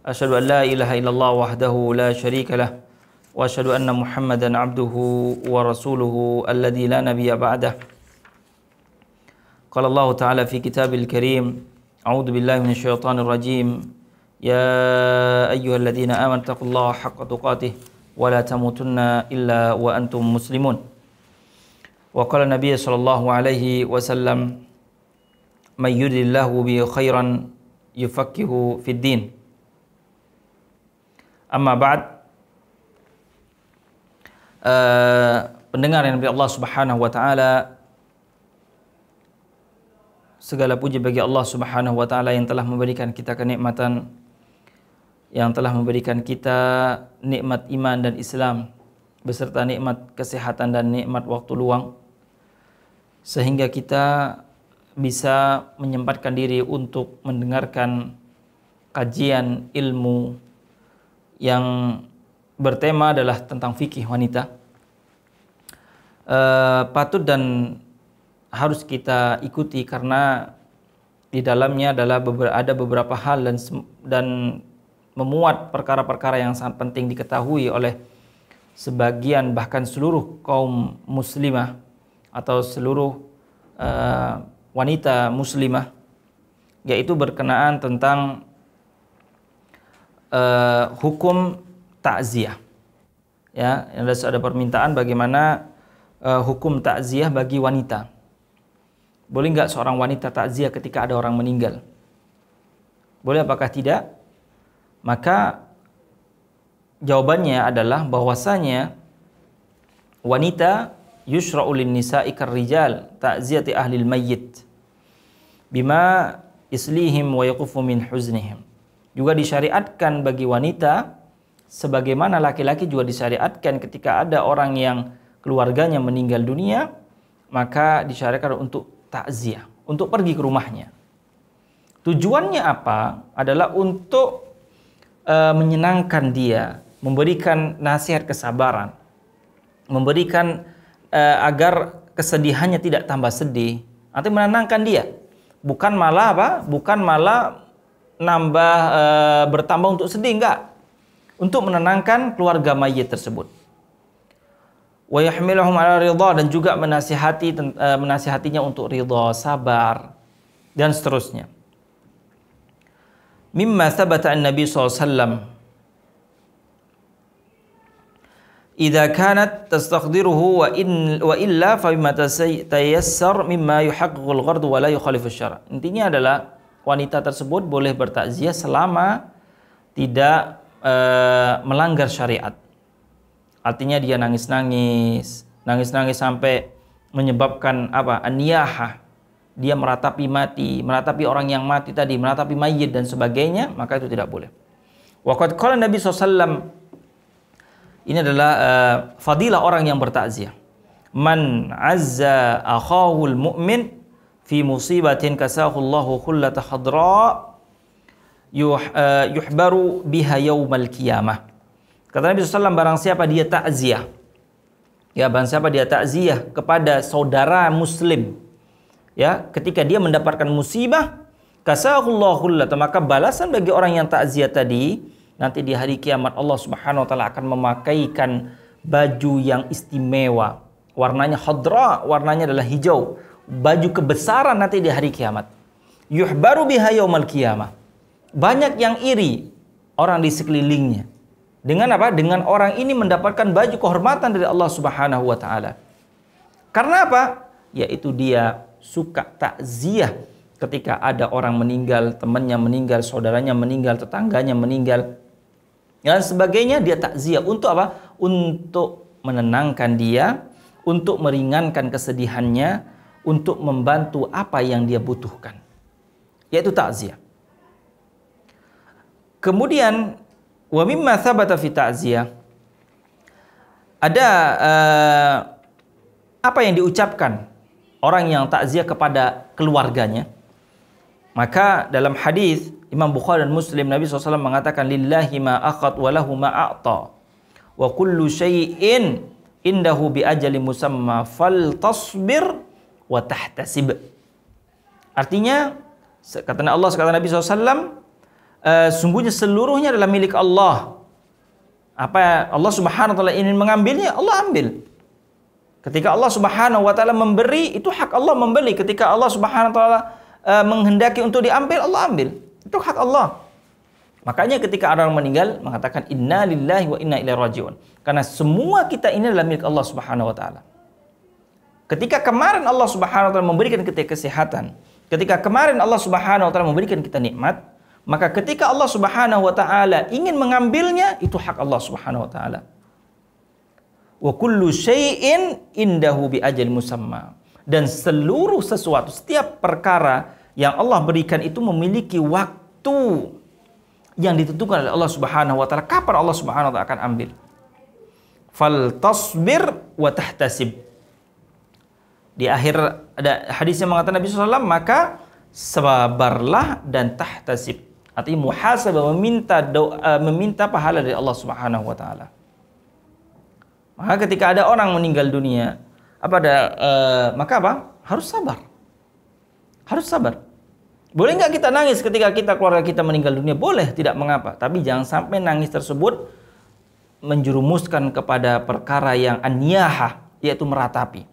أشهد أن لا إله إلا الله وحده لا شريك له وأشهد أن محمدا عبده ورسوله الذي لا نبي بعده قال الله تعالى في كتاب الكريم أعوذ بالله من الشيطان الرجيم يا أيها الذين آمنوا اتقوا الله حق تقاته ولا تموتن إلا وأنتم مسلمون وقال النبي صلى الله عليه وسلم من يرد الله به خيرا يفكه في الدين Amma ba'd uh, pendengar yang Allah Subhanahu wa taala segala puji bagi Allah Subhanahu wa taala yang telah memberikan kita kenikmatan yang telah memberikan kita nikmat iman dan Islam beserta nikmat kesehatan dan nikmat waktu luang sehingga kita bisa menyempatkan diri untuk mendengarkan kajian ilmu yang bertema adalah tentang fikih wanita e, patut dan harus kita ikuti karena di dalamnya adalah ada beberapa hal dan dan memuat perkara-perkara yang sangat penting diketahui oleh sebagian bahkan seluruh kaum muslimah atau seluruh e, wanita muslimah yaitu berkenaan tentang uh, hukum takziah. Ya, yang ada permintaan bagaimana uh, hukum takziah bagi wanita. Boleh nggak seorang wanita takziah ketika ada orang meninggal? Boleh apakah tidak? Maka jawabannya adalah bahwasanya wanita yusra'u lin nisa'i karrijal ta'ziyati ahli al-mayyit bima islihim wa yaqufu min huznihim juga disyariatkan bagi wanita sebagaimana laki-laki juga disyariatkan ketika ada orang yang keluarganya meninggal dunia maka disyariatkan untuk takziah untuk pergi ke rumahnya tujuannya apa adalah untuk e, menyenangkan dia memberikan nasihat kesabaran memberikan e, agar kesedihannya tidak tambah sedih atau menenangkan dia bukan malah apa bukan malah nambah e, bertambah untuk sedih enggak. Untuk menenangkan keluarga mayit tersebut. Wa yahmiluhum ala ridha dan juga menasihati e, menasihatinya untuk ridha, sabar dan seterusnya. Mimma thabata an-nabi sallallahu إذا كانت تستقدره وإن وإلا فبما تيسر مما يحقق الغرض ولا يخالف الشرع. Intinya adalah wanita tersebut boleh bertakziah selama tidak e, melanggar syariat. Artinya dia nangis-nangis, nangis-nangis sampai menyebabkan apa? Aniyahah. Dia meratapi mati, meratapi orang yang mati tadi, meratapi mayit dan sebagainya, maka itu tidak boleh. Waqad qala Nabi SAW ini adalah e, fadilah orang yang bertakziah. Man azza akhahul mu'min fi musibatin kasahullahu khullata hadra yuh, uh, yuhbaru biha yaumal qiyamah. Kata Nabi SAW, barang siapa dia takziah. Ya, barang siapa dia takziah kepada saudara muslim. Ya, ketika dia mendapatkan musibah, kasahullahu khullata, maka balasan bagi orang yang takziah tadi, nanti di hari kiamat Allah Subhanahu wa taala akan memakaikan baju yang istimewa. Warnanya hadra, warnanya adalah hijau baju kebesaran nanti di hari kiamat. Yuhbaru biha yaumal kiamah. Banyak yang iri orang di sekelilingnya. Dengan apa? Dengan orang ini mendapatkan baju kehormatan dari Allah Subhanahu wa taala. Karena apa? Yaitu dia suka takziah ketika ada orang meninggal, temannya meninggal, saudaranya meninggal, tetangganya meninggal dan sebagainya dia takziah untuk apa? Untuk menenangkan dia, untuk meringankan kesedihannya, untuk membantu apa yang dia butuhkan, yaitu takziah. Kemudian wa mimma thabata fi ta'ziyah ada uh, apa yang diucapkan orang yang takziah kepada keluarganya. Maka dalam hadis Imam Bukhari dan Muslim Nabi SAW mengatakan lillahi ma akhad wa lahu ma a'ta wa kullu syai'in indahu bi ajali musamma fal tasbir wa tahtasib. Artinya kata Allah kata Nabi SAW eh, sungguhnya seluruhnya adalah milik Allah. Apa Allah Subhanahu wa taala ingin mengambilnya, Allah ambil. Ketika Allah Subhanahu wa taala memberi, itu hak Allah membeli. Ketika Allah Subhanahu wa taala eh, menghendaki untuk diambil, Allah ambil. Itu hak Allah. Makanya ketika orang meninggal mengatakan inna lillahi wa inna ilaihi rajiun. Karena semua kita ini adalah milik Allah Subhanahu wa taala. Ketika kemarin Allah Subhanahu wa taala memberikan kita kesehatan, ketika kemarin Allah Subhanahu wa taala memberikan kita nikmat, maka ketika Allah Subhanahu wa taala ingin mengambilnya itu hak Allah Subhanahu wa taala. Wa kullu shay'in indahu bi ajal musamma. Dan seluruh sesuatu, setiap perkara yang Allah berikan itu memiliki waktu yang ditentukan oleh Allah Subhanahu wa taala kapan Allah Subhanahu wa taala akan ambil. Fal tasbir wa tahtasib. Di akhir ada hadis yang mengatakan Nabi SAW, maka sabarlah dan tahtasib. Artinya muhasabah meminta doa, eh, meminta pahala dari Allah Subhanahu wa taala. Maka ketika ada orang meninggal dunia, apa ada eh, maka apa? Harus sabar. Harus sabar. Boleh nggak kita nangis ketika kita keluarga kita meninggal dunia? Boleh, tidak mengapa. Tapi jangan sampai nangis tersebut menjerumuskan kepada perkara yang aniyaha, yaitu meratapi.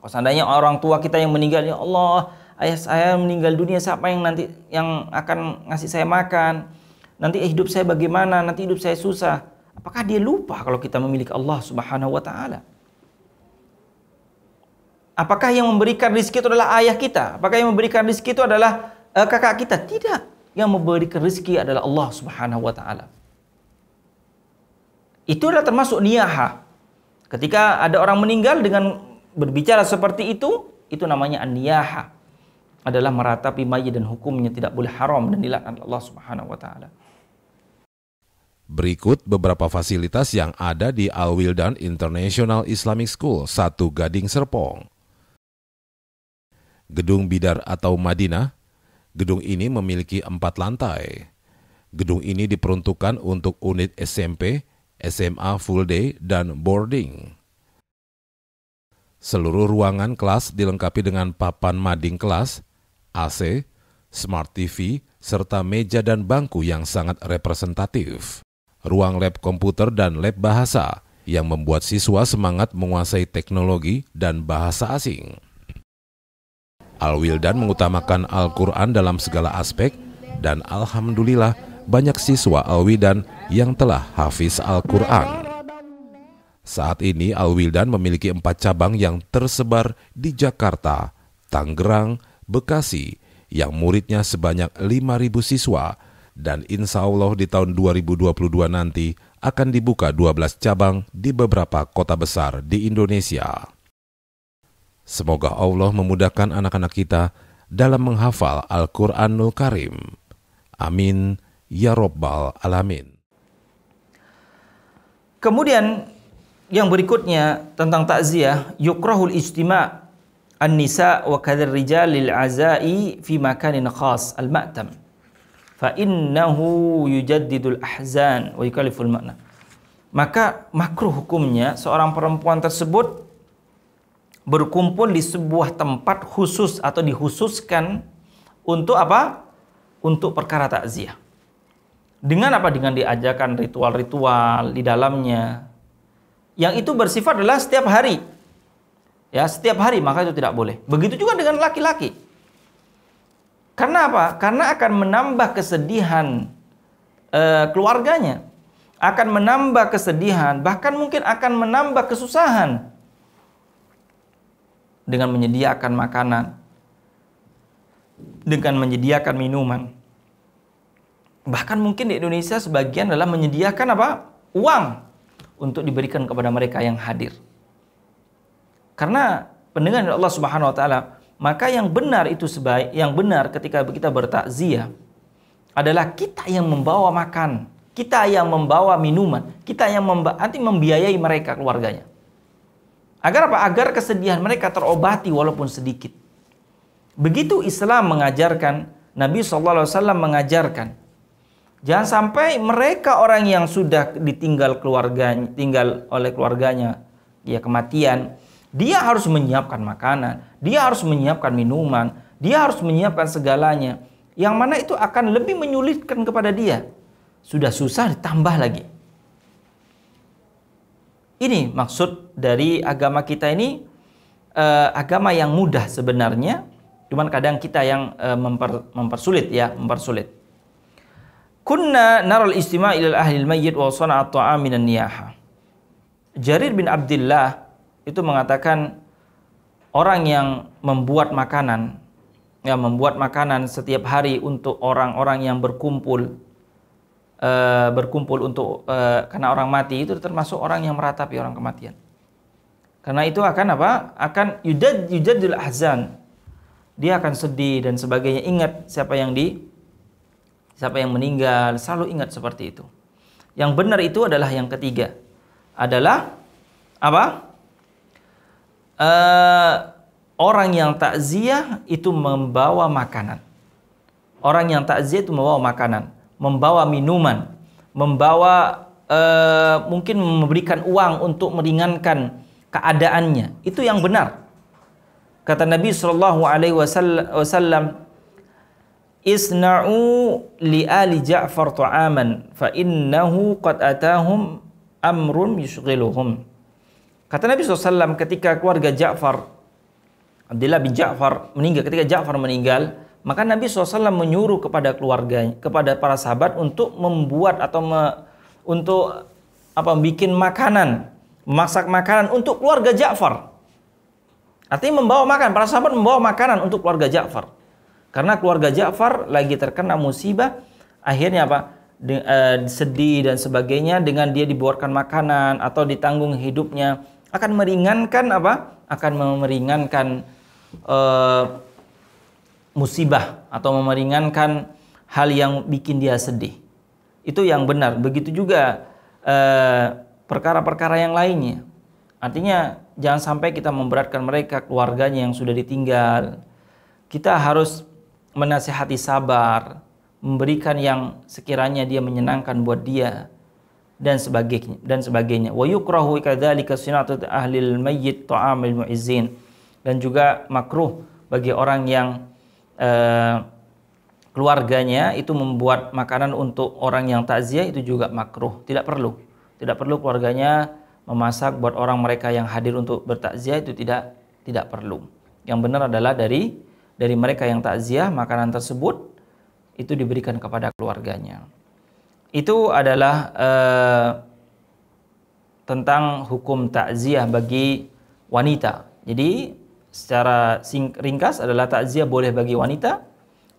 Kalau oh, seandainya orang tua kita yang meninggal, ya Allah, ayah saya meninggal dunia, siapa yang nanti yang akan ngasih saya makan? Nanti hidup saya bagaimana? Nanti hidup saya susah. Apakah dia lupa kalau kita memiliki Allah Subhanahu wa taala? Apakah yang memberikan rezeki itu adalah ayah kita? Apakah yang memberikan rezeki itu adalah uh, kakak kita? Tidak. Yang memberikan rezeki adalah Allah Subhanahu wa taala. Itu adalah termasuk niyaha. Ketika ada orang meninggal dengan berbicara seperti itu, itu namanya aniyaha Adalah meratapi mayit dan hukumnya tidak boleh haram dan dilaknat Allah Subhanahu wa taala. Berikut beberapa fasilitas yang ada di Al Wildan International Islamic School, Satu Gading Serpong. Gedung Bidar atau Madinah, gedung ini memiliki empat lantai. Gedung ini diperuntukkan untuk unit SMP, SMA full day, dan boarding. Seluruh ruangan kelas dilengkapi dengan papan mading kelas, AC, smart TV, serta meja dan bangku yang sangat representatif. Ruang lab komputer dan lab bahasa yang membuat siswa semangat menguasai teknologi dan bahasa asing. Al-Wildan mengutamakan Al-Quran dalam segala aspek dan Alhamdulillah banyak siswa Al-Wildan yang telah hafiz Al-Quran. Saat ini Alwildan memiliki empat cabang yang tersebar di Jakarta, Tangerang, Bekasi, yang muridnya sebanyak 5.000 siswa, dan insya Allah di tahun 2022 nanti akan dibuka 12 cabang di beberapa kota besar di Indonesia. Semoga Allah memudahkan anak-anak kita dalam menghafal Al-Quranul Karim. Amin. Ya Robbal Alamin. Kemudian yang berikutnya tentang takziah yukrahul ijtima an-nisa wa kadar rijal lil azai fi makanin khas al-ma'tam fa innahu yujaddidul ahzan wa yukaliful makna maka makruh hukumnya seorang perempuan tersebut berkumpul di sebuah tempat khusus atau dihususkan untuk apa? Untuk perkara takziah. Dengan apa? Dengan diajarkan ritual-ritual di dalamnya, yang itu bersifat adalah setiap hari. Ya, setiap hari maka itu tidak boleh. Begitu juga dengan laki-laki. Karena apa? Karena akan menambah kesedihan eh, keluarganya, akan menambah kesedihan, bahkan mungkin akan menambah kesusahan dengan menyediakan makanan, dengan menyediakan minuman. Bahkan mungkin di Indonesia sebagian adalah menyediakan apa? uang untuk diberikan kepada mereka yang hadir. Karena pendengar dari Allah Subhanahu wa taala, maka yang benar itu sebaik yang benar ketika kita bertakziah adalah kita yang membawa makan, kita yang membawa minuman, kita yang memba nanti membiayai mereka keluarganya. Agar apa? Agar kesedihan mereka terobati walaupun sedikit. Begitu Islam mengajarkan, Nabi SAW mengajarkan Jangan sampai mereka orang yang sudah ditinggal keluarganya, tinggal oleh keluarganya, ya kematian, dia harus menyiapkan makanan, dia harus menyiapkan minuman, dia harus menyiapkan segalanya. Yang mana itu akan lebih menyulitkan kepada dia. Sudah susah ditambah lagi. Ini maksud dari agama kita ini eh, agama yang mudah sebenarnya, cuman kadang kita yang eh, memper, mempersulit ya, mempersulit kunna naral istima' ilal ahli mayyit wa sana'at ta'am minan niyaha. Jarir bin Abdullah itu mengatakan orang yang membuat makanan ya membuat makanan setiap hari untuk orang-orang yang berkumpul e, berkumpul untuk e, karena orang mati itu termasuk orang yang meratapi orang kematian. Karena itu akan apa? Akan yudad yudadul ahzan. Dia akan sedih dan sebagainya. Ingat siapa yang di siapa yang meninggal, selalu ingat seperti itu. Yang benar itu adalah yang ketiga. Adalah apa? Uh, orang yang takziah itu membawa makanan. Orang yang takziah itu membawa makanan, membawa minuman, membawa uh, mungkin memberikan uang untuk meringankan keadaannya. Itu yang benar. Kata Nabi Shallallahu Alaihi Wasallam, isna'u li ali Ja'far tu'aman fa innahu qad atahum amrun yushghiluhum. Kata Nabi SAW ketika keluarga Ja'far Abdullah bin Ja'far meninggal ketika Ja'far meninggal maka Nabi SAW menyuruh kepada keluarganya kepada para sahabat untuk membuat atau me, untuk apa bikin makanan masak makanan untuk keluarga Ja'far artinya membawa makan para sahabat membawa makanan untuk keluarga Ja'far karena keluarga Ja'far lagi terkena musibah, akhirnya apa? De, e, sedih dan sebagainya dengan dia dibuarkan makanan atau ditanggung hidupnya akan meringankan apa? Akan meringankan e, eh, musibah atau meringankan hal yang bikin dia sedih. Itu yang benar. Begitu juga eh, perkara-perkara yang lainnya. Artinya jangan sampai kita memberatkan mereka keluarganya yang sudah ditinggal. Kita harus menasehati sabar, memberikan yang sekiranya dia menyenangkan buat dia dan sebagainya dan sebagainya. Wa yukrahu kadzalika sunatu al mayyit al mu'izzin dan juga makruh bagi orang yang uh, keluarganya itu membuat makanan untuk orang yang takziah itu juga makruh, tidak perlu. Tidak perlu keluarganya memasak buat orang mereka yang hadir untuk bertakziah itu tidak tidak perlu. Yang benar adalah dari dari mereka yang takziah makanan tersebut itu diberikan kepada keluarganya. Itu adalah eh, tentang hukum takziah bagi wanita. Jadi secara ringkas adalah takziah boleh bagi wanita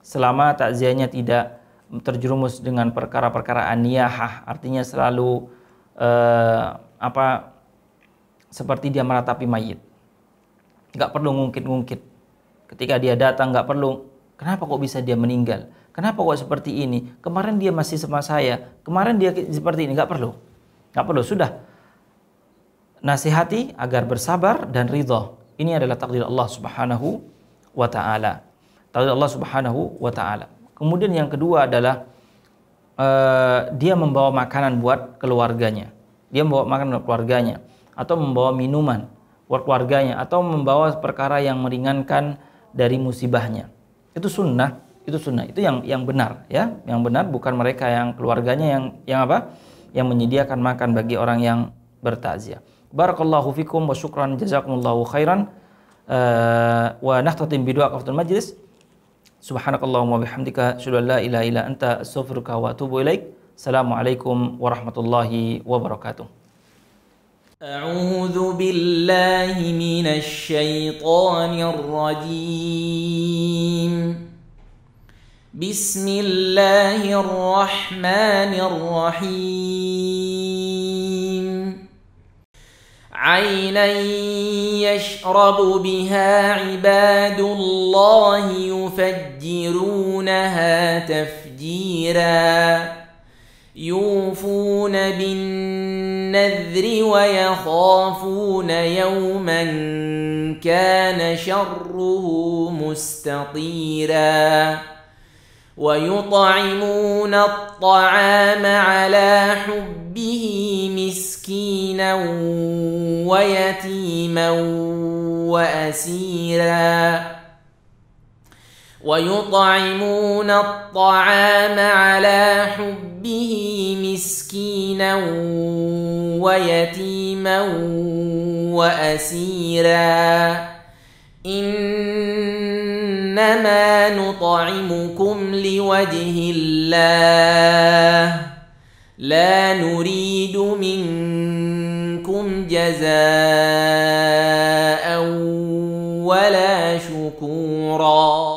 selama takziahnya tidak terjerumus dengan perkara-perkara aniyahah, artinya selalu eh, apa seperti dia meratapi mayit. Gak perlu ngungkit-ngungkit Ketika dia datang nggak perlu, kenapa kok bisa dia meninggal? Kenapa kok seperti ini? Kemarin dia masih sama saya, kemarin dia seperti ini, nggak perlu. Nggak perlu, sudah. Nasihati agar bersabar dan ridho. Ini adalah takdir Allah subhanahu wa ta'ala. Takdir Allah subhanahu wa ta'ala. Kemudian yang kedua adalah uh, dia membawa makanan buat keluarganya. Dia membawa makanan buat keluarganya atau membawa minuman buat keluarganya atau membawa perkara yang meringankan dari musibahnya. Itu sunnah, itu sunnah, itu yang yang benar ya, yang benar bukan mereka yang keluarganya yang yang apa? Yang menyediakan makan bagi orang yang bertakziah. Barakallahu fikum wa syukran jazakumullahu khairan. Uh, wa nahtatim bidua qaftul majlis. Subhanakallahumma bihamdika asyhadu la ilaha illa anta astaghfiruka wa atubu ilaik. Assalamualaikum warahmatullahi wabarakatuh. أعوذ بالله من الشيطان الرجيم بسم الله الرحمن الرحيم عينا يشرب بها عباد الله يفجرونها تفجيراً يوفون بالنذر ويخافون يوما كان شره مستطيرا ويطعمون الطعام على حبه مسكينا ويتيما واسيرا ويطعمون الطعام على حبه به مسكينا ويتيما واسيرا انما نطعمكم لوجه الله لا نريد منكم جزاء ولا شكورا